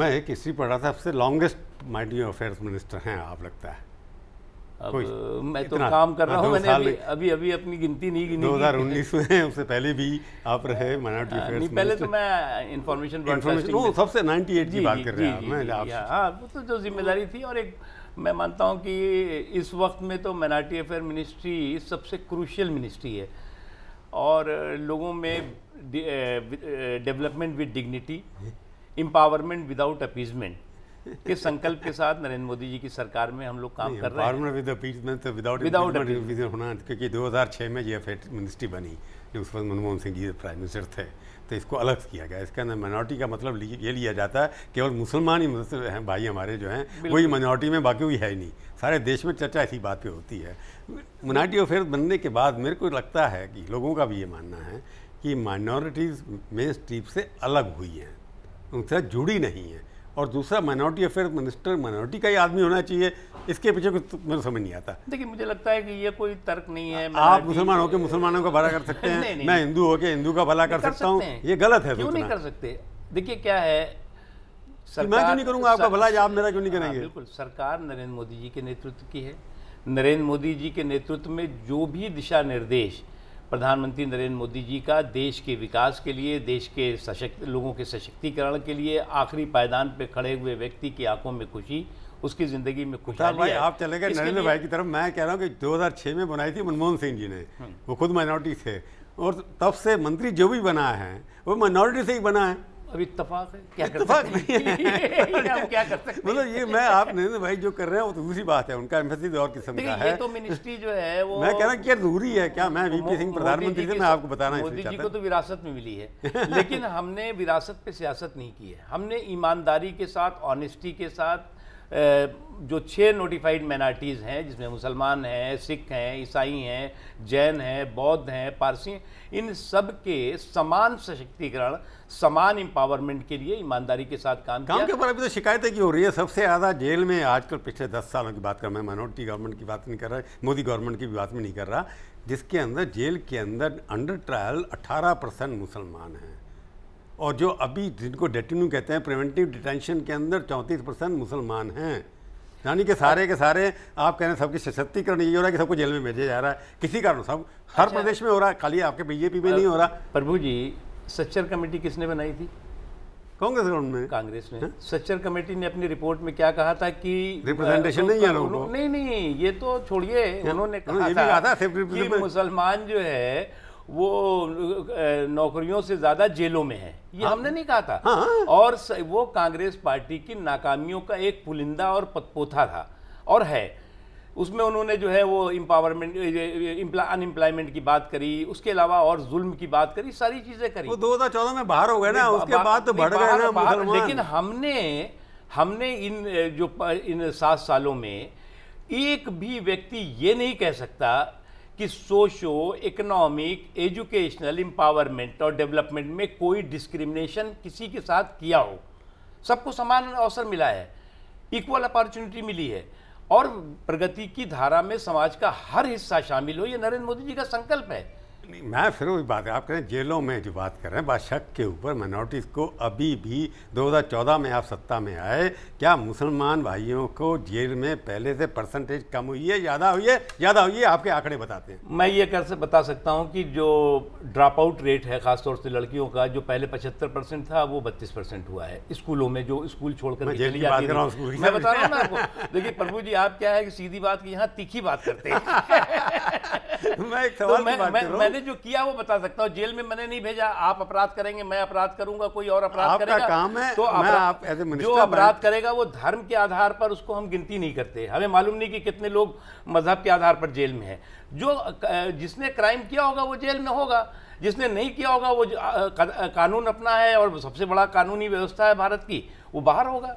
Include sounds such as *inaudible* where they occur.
मैं किसी पढ़ रहा था सबसे लॉन्गेस्ट माइटी अफेयर्स मिनिस्टर हैं आप लगता है अब मैं तो काम कर रहा हूँ मैंने अभी, अभी अभी अपनी गिनती नहीं गिनी 2019 में उससे पहले भी आप रहे माइनॉरिटी अफेयर्स पहले तो मैं इंफॉर्मेशन इंफॉर्मेशन सबसे 98 की बात कर रहा हूँ मैं हाँ वो तो जो जिम्मेदारी थी और एक मैं मानता हूँ कि इस वक्त में तो माइनॉरिटी अफेयर मिनिस्ट्री सबसे क्रूशियल मिनिस्ट्री है और लोगों में development with dignity empowerment without appeasement के संकल्प के साथ नरेंद्र मोदी जी की सरकार में हम लोग काम कर रहे हैं विद अपीजमेंट विदाउट विदाउट होना क्योंकि 2006 में ये अफेयर मिनिस्ट्री बनी जो उस वक्त मनमोहन सिंह जी प्राइम मिनिस्टर थे तो इसको अलग किया गया इसके अंदर माइनॉरिटी का मतलब ये लिया जाता है केवल मुसलमान ही हैं भाई हमारे जो हैं वही माइनॉरिटी में बाकी हुई है ही नहीं सारे देश में चर्चा इसी बात पे होती है माइनॉरिटी अफेयर बनने के बाद मेरे को लगता है कि लोगों का भी ये मानना है कि माइनॉरिटीज़ मेन स्ट्रीप से अलग हुई हैं उनके साथ जुड़ी नहीं है और दूसरा माइनॉरिटी अफेयर मिनिस्टर माइनॉरिटी का ही आदमी होना चाहिए इसके पीछे कुछ तो मेरे समझ नहीं आता देखिए मुझे लगता है कि ये कोई तर्क नहीं है आप मुसलमान होकर मुसलमानों का भला कर सकते *laughs* हैं नहीं, नहीं। मैं हिंदू होकर हिंदू का भला कर सकता हूँ ये गलत है क्यों नहीं कर सकते देखिए क्या है मैं क्यों नहीं करूँगा आपका भला आप मेरा क्यों नहीं करेंगे हाँ, बिल्कुल सरकार नरेंद्र मोदी जी के नेतृत्व की है नरेंद्र मोदी जी के नेतृत्व में जो भी दिशा निर्देश प्रधानमंत्री नरेंद्र मोदी जी का देश के विकास के लिए देश के सशक्त लोगों के सशक्तिकरण के लिए आखिरी पायदान पे खड़े हुए व्यक्ति की आंखों में खुशी उसकी ज़िंदगी में खुशी भाई आप चले गए नरेंद्र भाई की तरफ मैं कह रहा हूँ कि 2006 में बनाई थी मनमोहन सिंह जी ने हम्म। वो खुद माइनॉरिटी थे और तब से मंत्री जो भी बना है वो माइनॉरिटी से ही बना है अब इतफाक है क्या इतफाक नहीं है क्या कर सकते *laughs* मतलब ये मैं आप नरेंद्र तो भाई जो कर रहे हैं वो तो दूसरी बात है उनका एम्फेसिस और किस्म का है तो मिनिस्ट्री जो है वो मैं कह रहा हूँ कि जरूरी है क्या मैं वीपी सिंह प्रधानमंत्री से मैं आपको बताना मोदी जी को तो विरासत में मिली है *laughs* लेकिन हमने विरासत पे सियासत नहीं की है हमने ईमानदारी के साथ ऑनेस्टी के साथ जो छः नोटिफाइड मैनार्टीज़ हैं जिसमें मुसलमान हैं सिख हैं ईसाई हैं जैन हैं बौद्ध हैं पारसी इन सब के समान सशक्तिकरण समान एम्पावरमेंट के लिए ईमानदारी के साथ काम काम के ऊपर अभी तो शिकायतें की हो रही है सबसे ज़्यादा जेल में आजकल पिछले दस सालों की बात कर मैं माइनॉरिटी गवर्नमेंट की बात नहीं कर रहा मोदी गवर्नमेंट की भी बात भी नहीं कर रहा जिसके अंदर जेल के अंदर अंडर ट्रायल अट्ठारह परसेंट मुसलमान हैं और जो अभी जिनको डेटिन्यू कहते हैं प्रिवेंटिव डिटेंशन के अंदर चौंतीस परसेंट मुसलमान हैं यानी कि सारे के सारे आप कह रहे हैं सबकी सशक्तिकरण ये हो रहा है कि सबको जेल में भेजा जा रहा है किसी कारण सब हर अच्छा। प्रदेश में हो रहा है खाली आपके बीजेपी में नहीं हो रहा प्रभु जी सच्चर कमेटी किसने बनाई थी कांग्रेस ग्राउंड में कांग्रेस ने हाँ? सच्चर कमेटी ने अपनी रिपोर्ट में क्या कहा था कि रिप्रेजेंटेशन नहीं है लोगों नहीं नहीं ये तो छोड़िए हाँ? उन्होंने कहा था मुसलमान जो है वो नौकरियों से ज्यादा जेलों में है ये हाँ। हमने नहीं कहा था हाँ।, हाँ। और वो कांग्रेस पार्टी की नाकामियों का एक पुलिंदा और पतपोथा था और है उसमें उन्होंने जो है वो एम्पावरमेंट अनएम्प्लॉयमेंट की बात करी उसके अलावा और जुल्म की बात करी सारी चीजें करी वो 2014 में बाहर हो गए ना उसके बाद तो बढ़ गए ना बाहर, लेकिन हमने हमने इन जो इन सात सालों में एक भी व्यक्ति ये नहीं कह सकता कि सोशो इकोनॉमिक एजुकेशनल एम्पावरमेंट और डेवलपमेंट में कोई डिस्क्रिमिनेशन किसी के साथ किया हो सबको समान अवसर मिला है इक्वल अपॉर्चुनिटी मिली है और प्रगति की धारा में समाज का हर हिस्सा शामिल हो यह नरेंद्र मोदी जी का संकल्प है नहीं मैं फिर वही बात है आप कह रहे हैं जेलों में जो बात कर रहे हैं बादशक के ऊपर माइनॉरिटीज़ को अभी भी 2014 में आप सत्ता में आए क्या मुसलमान भाइयों को जेल में पहले से परसेंटेज कम हुई है ज़्यादा हुई है ज़्यादा हुई है आपके आंकड़े बताते हैं मैं ये कर से बता सकता हूँ कि जो ड्रॉप आउट रेट है ख़ासतौर से लड़कियों का जो पहले पचहत्तर था वो बत्तीस हुआ है स्कूलों में जो स्कूल छोड़कर मैं बता रहा हूँ आपको देखिए प्रभु जी आप क्या है कि सीधी बात की यहाँ तीखी बात करते हैं *laughs* मैं मैंने जो किया वो बता सकता हूँ जेल में मैंने नहीं भेजा आप अपराध करेंगे मैं अपराध करूंगा कोई और अपराध करेगा काम है तो मैं आप जो अपराध करेगा वो धर्म के आधार पर उसको हम गिनती नहीं करते हमें मालूम नहीं कि कितने लोग मजहब के आधार पर जेल में है जो जिसने क्राइम किया होगा वो जेल में होगा जिसने नहीं किया होगा वो कानून अपना है और सबसे बड़ा कानूनी व्यवस्था है भारत की वो बाहर होगा